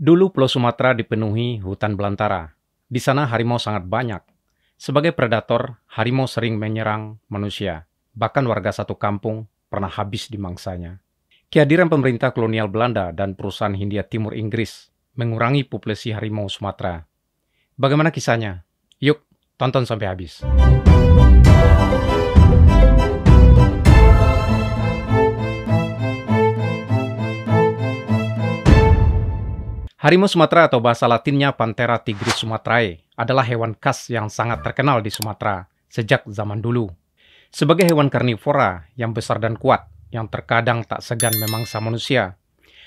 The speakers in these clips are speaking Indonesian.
Dulu Pulau Sumatera dipenuhi hutan belantara. Di sana harimau sangat banyak. Sebagai predator, harimau sering menyerang manusia. Bahkan warga satu kampung pernah habis dimangsanya. Kehadiran pemerintah kolonial Belanda dan perusahaan Hindia Timur Inggris mengurangi populasi harimau Sumatera. Bagaimana kisahnya? Yuk, tonton sampai habis. Harimau Sumatera atau bahasa latinnya Panthera tigris sumatrae adalah hewan khas yang sangat terkenal di Sumatera sejak zaman dulu. Sebagai hewan karnivora yang besar dan kuat, yang terkadang tak segan memangsa manusia,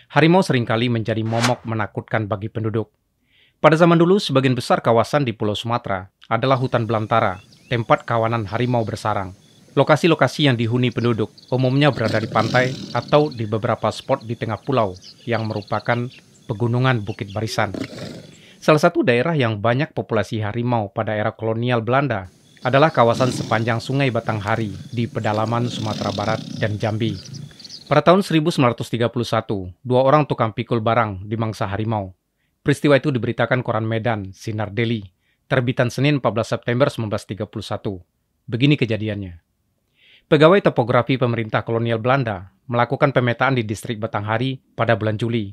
harimau seringkali menjadi momok menakutkan bagi penduduk. Pada zaman dulu, sebagian besar kawasan di Pulau Sumatera adalah hutan belantara, tempat kawanan harimau bersarang. Lokasi-lokasi yang dihuni penduduk umumnya berada di pantai atau di beberapa spot di tengah pulau yang merupakan pegunungan Bukit Barisan. Salah satu daerah yang banyak populasi harimau pada era kolonial Belanda adalah kawasan sepanjang Sungai Batanghari di pedalaman Sumatera Barat dan Jambi. Pada tahun 1931, dua orang tukang pikul barang dimangsa harimau. Peristiwa itu diberitakan koran Medan, Sinar Deli, terbitan Senin 14 September 1931. Begini kejadiannya. Pegawai topografi pemerintah kolonial Belanda melakukan pemetaan di distrik Batanghari pada bulan Juli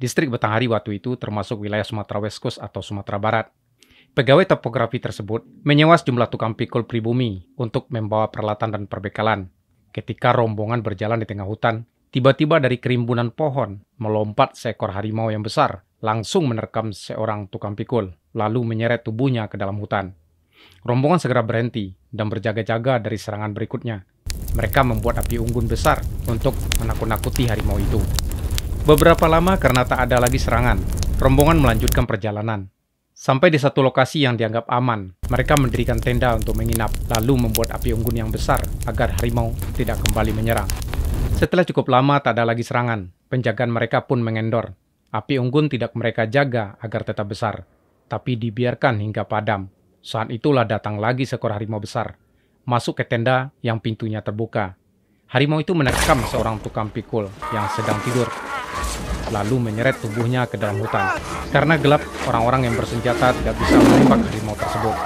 Distrik Betanghari waktu itu termasuk wilayah Sumatera West Coast atau Sumatera Barat. Pegawai topografi tersebut menyewa sejumlah tukang pikul pribumi untuk membawa peralatan dan perbekalan. Ketika rombongan berjalan di tengah hutan, tiba-tiba dari kerimbunan pohon melompat seekor harimau yang besar, langsung menerkam seorang tukang pikul, lalu menyeret tubuhnya ke dalam hutan. Rombongan segera berhenti dan berjaga-jaga dari serangan berikutnya. Mereka membuat api unggun besar untuk menakut-nakuti harimau itu. Beberapa lama karena tak ada lagi serangan, rombongan melanjutkan perjalanan. Sampai di satu lokasi yang dianggap aman, mereka mendirikan tenda untuk menginap, lalu membuat api unggun yang besar agar harimau tidak kembali menyerang. Setelah cukup lama tak ada lagi serangan, penjagaan mereka pun mengendor. Api unggun tidak mereka jaga agar tetap besar, tapi dibiarkan hingga padam. Saat itulah datang lagi seekor harimau besar, masuk ke tenda yang pintunya terbuka. Harimau itu menerkam seorang tukang pikul yang sedang tidur lalu menyeret tubuhnya ke dalam hutan. Karena gelap, orang-orang yang bersenjata tidak bisa menembak harimau tersebut.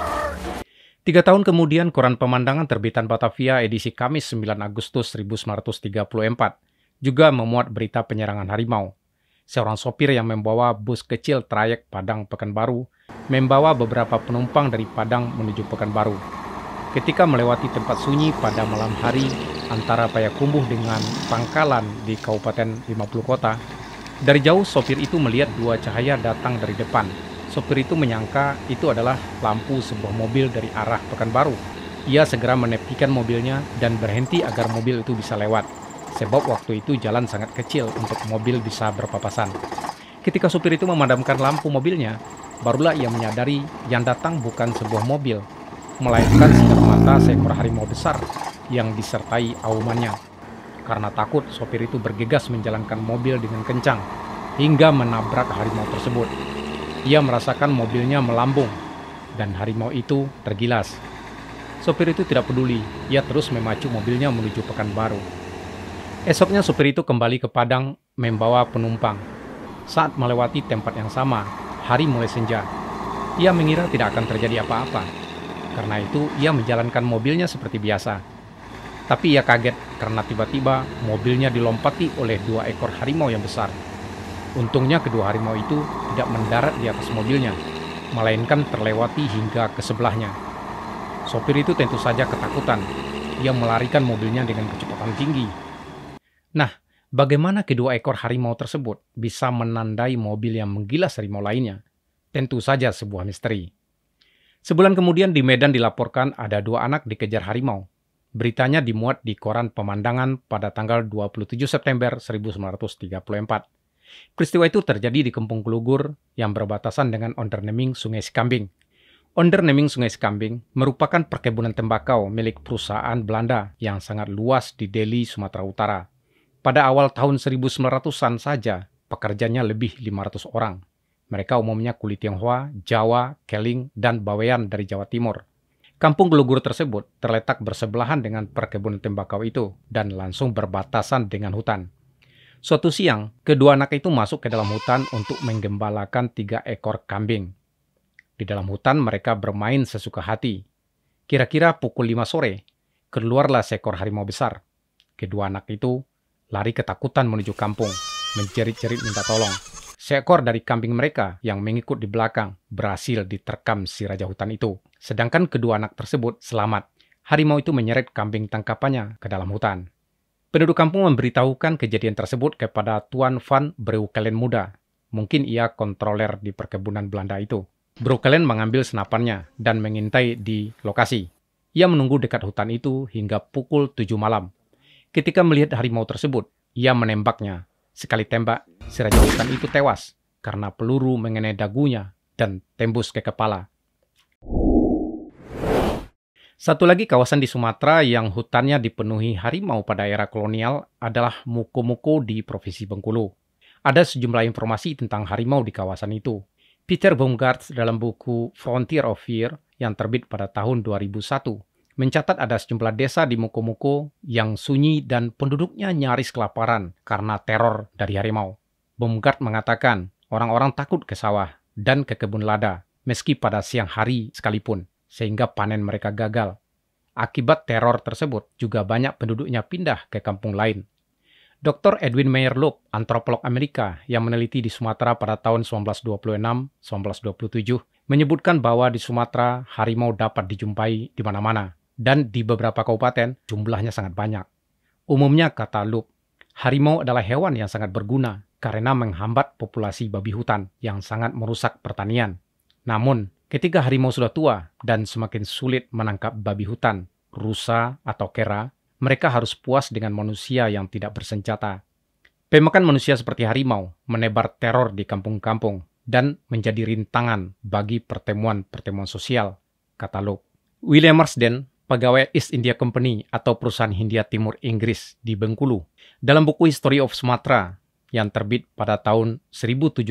Tiga tahun kemudian, koran pemandangan terbitan Batavia edisi Kamis 9 Agustus 1934 juga memuat berita penyerangan harimau. Seorang sopir yang membawa bus kecil trayek Padang Pekanbaru membawa beberapa penumpang dari Padang menuju Pekanbaru. Ketika melewati tempat sunyi pada malam hari antara Payakumbuh dengan Pangkalan di Kabupaten 50 Kota, dari jauh sopir itu melihat dua cahaya datang dari depan. Sopir itu menyangka itu adalah lampu sebuah mobil dari arah Pekanbaru. Ia segera menepikan mobilnya dan berhenti agar mobil itu bisa lewat. Sebab waktu itu jalan sangat kecil untuk mobil bisa berpapasan. Ketika sopir itu memadamkan lampu mobilnya, barulah ia menyadari yang datang bukan sebuah mobil, melainkan sinar mata seekor harimau besar yang disertai aumannya. Karena takut, sopir itu bergegas menjalankan mobil dengan kencang hingga menabrak harimau tersebut. Ia merasakan mobilnya melambung dan harimau itu tergilas. Sopir itu tidak peduli, ia terus memacu mobilnya menuju Pekanbaru. Esoknya sopir itu kembali ke Padang membawa penumpang. Saat melewati tempat yang sama, hari mulai senja. Ia mengira tidak akan terjadi apa-apa. Karena itu, ia menjalankan mobilnya seperti biasa tapi ia kaget karena tiba-tiba mobilnya dilompati oleh dua ekor harimau yang besar. Untungnya kedua harimau itu tidak mendarat di atas mobilnya, melainkan terlewati hingga ke sebelahnya. Sopir itu tentu saja ketakutan. Ia melarikan mobilnya dengan kecepatan tinggi. Nah, bagaimana kedua ekor harimau tersebut bisa menandai mobil yang menggilas harimau lainnya? Tentu saja sebuah misteri. Sebulan kemudian di Medan dilaporkan ada dua anak dikejar harimau Beritanya dimuat di Koran Pemandangan pada tanggal 27 September 1934. Peristiwa itu terjadi di kempung Kelugur yang berbatasan dengan Onderneming Sungai Sikambing. Onderneming Sungai Sikambing merupakan perkebunan tembakau milik perusahaan Belanda yang sangat luas di Delhi, Sumatera Utara. Pada awal tahun 1900-an saja, pekerjanya lebih 500 orang. Mereka umumnya kulit Tionghoa, Jawa, Keling, dan Bawean dari Jawa Timur. Kampung Gelugur tersebut terletak bersebelahan dengan perkebunan tembakau itu dan langsung berbatasan dengan hutan. Suatu siang, kedua anak itu masuk ke dalam hutan untuk menggembalakan tiga ekor kambing. Di dalam hutan mereka bermain sesuka hati. Kira-kira pukul 5 sore, keluarlah seekor harimau besar. Kedua anak itu lari ketakutan menuju kampung, menjerit-jerit minta tolong. Seekor dari kambing mereka yang mengikut di belakang berhasil diterkam si raja hutan itu. Sedangkan kedua anak tersebut selamat. Harimau itu menyeret kambing tangkapannya ke dalam hutan. Penduduk kampung memberitahukan kejadian tersebut kepada Tuan Van Breukelen muda. Mungkin ia kontroler di perkebunan Belanda itu. Breukelen mengambil senapannya dan mengintai di lokasi. Ia menunggu dekat hutan itu hingga pukul 7 malam. Ketika melihat harimau tersebut, ia menembaknya. Sekali tembak, raja hutan itu tewas karena peluru mengenai dagunya dan tembus ke kepala. Satu lagi kawasan di Sumatera yang hutannya dipenuhi harimau pada era kolonial adalah Muko-Muko di Provinsi Bengkulu. Ada sejumlah informasi tentang harimau di kawasan itu. Peter Baumgart dalam buku Frontier of Fear yang terbit pada tahun 2001 mencatat ada sejumlah desa di Muko-Muko yang sunyi dan penduduknya nyaris kelaparan karena teror dari harimau. Bomgard mengatakan orang-orang takut ke sawah dan ke kebun lada, meski pada siang hari sekalipun, sehingga panen mereka gagal. Akibat teror tersebut, juga banyak penduduknya pindah ke kampung lain. Dr. Edwin Mayer Loop, antropolog Amerika yang meneliti di Sumatera pada tahun 1926-1927, menyebutkan bahwa di Sumatera harimau dapat dijumpai di mana-mana, dan di beberapa kabupaten jumlahnya sangat banyak. Umumnya, kata Loop, Harimau adalah hewan yang sangat berguna karena menghambat populasi babi hutan yang sangat merusak pertanian. Namun, ketika harimau sudah tua dan semakin sulit menangkap babi hutan, rusa, atau kera, mereka harus puas dengan manusia yang tidak bersenjata. Pemakan manusia seperti harimau menebar teror di kampung-kampung dan menjadi rintangan bagi pertemuan-pertemuan sosial, kata Luke. William Marsden pegawai East India Company atau perusahaan Hindia Timur Inggris di Bengkulu. Dalam buku History of Sumatra yang terbit pada tahun 1783,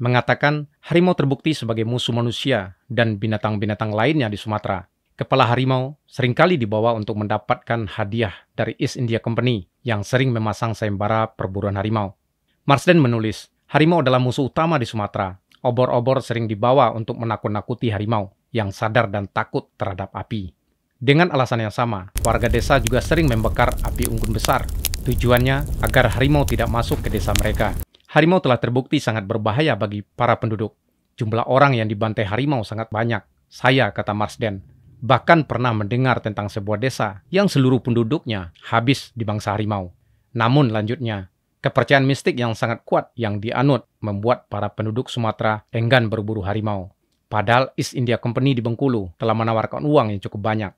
mengatakan harimau terbukti sebagai musuh manusia dan binatang-binatang lainnya di Sumatera. Kepala harimau seringkali dibawa untuk mendapatkan hadiah dari East India Company yang sering memasang sayembara perburuan harimau. Marsden menulis, harimau adalah musuh utama di Sumatera. Obor-obor sering dibawa untuk menakut-nakuti harimau yang sadar dan takut terhadap api. Dengan alasan yang sama, warga desa juga sering membakar api unggun besar. Tujuannya agar harimau tidak masuk ke desa mereka. Harimau telah terbukti sangat berbahaya bagi para penduduk. Jumlah orang yang dibantai harimau sangat banyak. Saya, kata Marsden, bahkan pernah mendengar tentang sebuah desa yang seluruh penduduknya habis di bangsa harimau. Namun lanjutnya, kepercayaan mistik yang sangat kuat yang dianut membuat para penduduk Sumatera enggan berburu harimau. Padahal East India Company di Bengkulu telah menawarkan uang yang cukup banyak.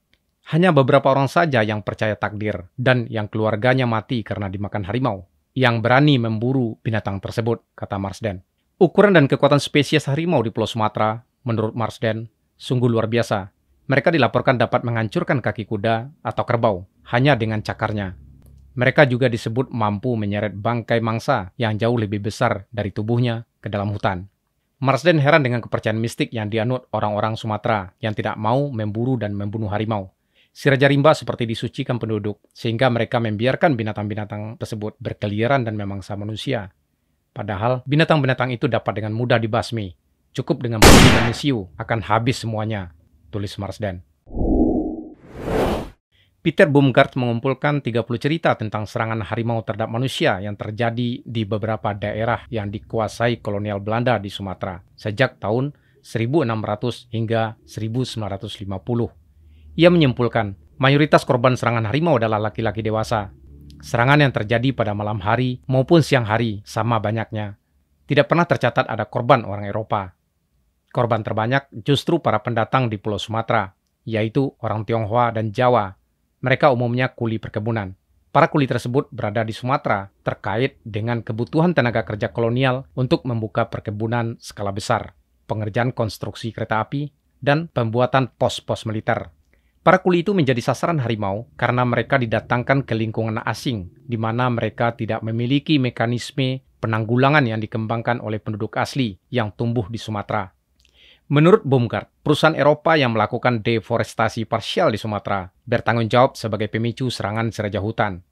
Hanya beberapa orang saja yang percaya takdir dan yang keluarganya mati karena dimakan harimau yang berani memburu binatang tersebut, kata Marsden. Ukuran dan kekuatan spesies harimau di Pulau Sumatera, menurut Marsden, sungguh luar biasa. Mereka dilaporkan dapat menghancurkan kaki kuda atau kerbau hanya dengan cakarnya. Mereka juga disebut mampu menyeret bangkai mangsa yang jauh lebih besar dari tubuhnya ke dalam hutan. Marsden heran dengan kepercayaan mistik yang dianut orang-orang Sumatera yang tidak mau memburu dan membunuh harimau. Si Raja Rimba seperti disucikan penduduk, sehingga mereka membiarkan binatang-binatang tersebut berkeliaran dan memangsa manusia. Padahal binatang-binatang itu dapat dengan mudah dibasmi. Cukup dengan dan akan habis semuanya, tulis Marsden. Peter Bumgard mengumpulkan 30 cerita tentang serangan harimau terhadap manusia yang terjadi di beberapa daerah yang dikuasai kolonial Belanda di Sumatera sejak tahun 1600 hingga 1950. Ia menyimpulkan, mayoritas korban serangan harimau adalah laki-laki dewasa. Serangan yang terjadi pada malam hari maupun siang hari sama banyaknya. Tidak pernah tercatat ada korban orang Eropa. Korban terbanyak justru para pendatang di Pulau Sumatera, yaitu orang Tionghoa dan Jawa mereka umumnya kuli perkebunan. Para kuli tersebut berada di Sumatera terkait dengan kebutuhan tenaga kerja kolonial untuk membuka perkebunan skala besar, pengerjaan konstruksi kereta api, dan pembuatan pos-pos militer. Para kuli itu menjadi sasaran harimau karena mereka didatangkan ke lingkungan asing, di mana mereka tidak memiliki mekanisme penanggulangan yang dikembangkan oleh penduduk asli yang tumbuh di Sumatera. Menurut Bumgard, perusahaan Eropa yang melakukan deforestasi parsial di Sumatera bertanggung jawab sebagai pemicu serangan seraja hutan.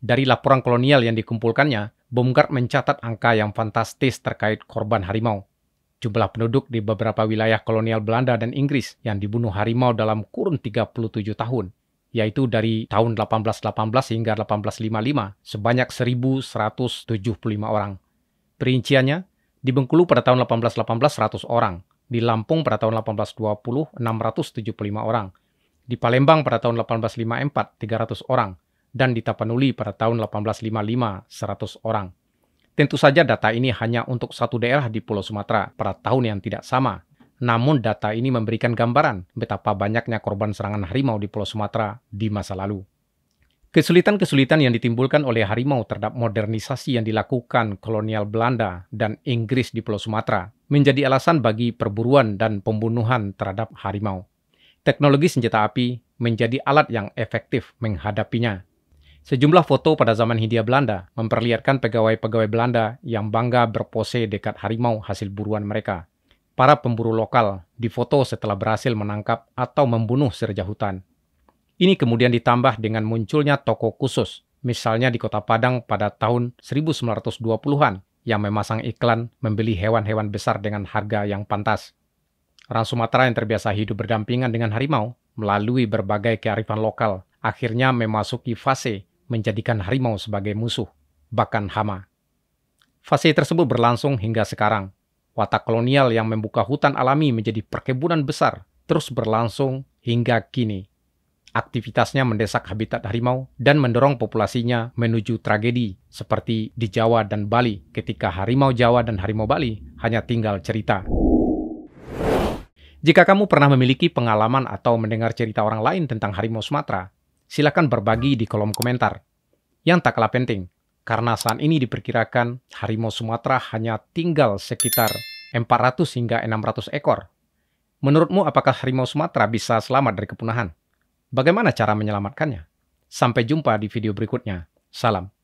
Dari laporan kolonial yang dikumpulkannya, Bumgard mencatat angka yang fantastis terkait korban harimau. Jumlah penduduk di beberapa wilayah kolonial Belanda dan Inggris yang dibunuh harimau dalam kurun 37 tahun, yaitu dari tahun 1818 hingga 1855, sebanyak 1.175 orang. Perinciannya, di Bengkulu pada tahun 1818 100 orang, di Lampung pada tahun 1820 675 orang. Di Palembang pada tahun 1854 300 orang dan di Tapanuli pada tahun 1855 100 orang. Tentu saja data ini hanya untuk satu daerah di Pulau Sumatera pada tahun yang tidak sama. Namun data ini memberikan gambaran betapa banyaknya korban serangan harimau di Pulau Sumatera di masa lalu. Kesulitan-kesulitan yang ditimbulkan oleh harimau terhadap modernisasi yang dilakukan kolonial Belanda dan Inggris di Pulau Sumatera menjadi alasan bagi perburuan dan pembunuhan terhadap harimau. Teknologi senjata api menjadi alat yang efektif menghadapinya. Sejumlah foto pada zaman Hindia Belanda memperlihatkan pegawai-pegawai Belanda yang bangga berpose dekat harimau hasil buruan mereka. Para pemburu lokal difoto setelah berhasil menangkap atau membunuh serja hutan. Ini kemudian ditambah dengan munculnya toko khusus, misalnya di kota Padang pada tahun 1920-an yang memasang iklan membeli hewan-hewan besar dengan harga yang pantas. Orang Sumatera yang terbiasa hidup berdampingan dengan harimau melalui berbagai kearifan lokal akhirnya memasuki fase menjadikan harimau sebagai musuh, bahkan hama. Fase tersebut berlangsung hingga sekarang. Watak kolonial yang membuka hutan alami menjadi perkebunan besar terus berlangsung hingga kini aktivitasnya mendesak habitat harimau dan mendorong populasinya menuju tragedi seperti di Jawa dan Bali ketika harimau Jawa dan harimau Bali hanya tinggal cerita. Jika kamu pernah memiliki pengalaman atau mendengar cerita orang lain tentang harimau Sumatera, silakan berbagi di kolom komentar. Yang tak kalah penting, karena saat ini diperkirakan harimau Sumatera hanya tinggal sekitar 400 hingga 600 ekor. Menurutmu apakah harimau Sumatera bisa selamat dari kepunahan? Bagaimana cara menyelamatkannya? Sampai jumpa di video berikutnya. Salam.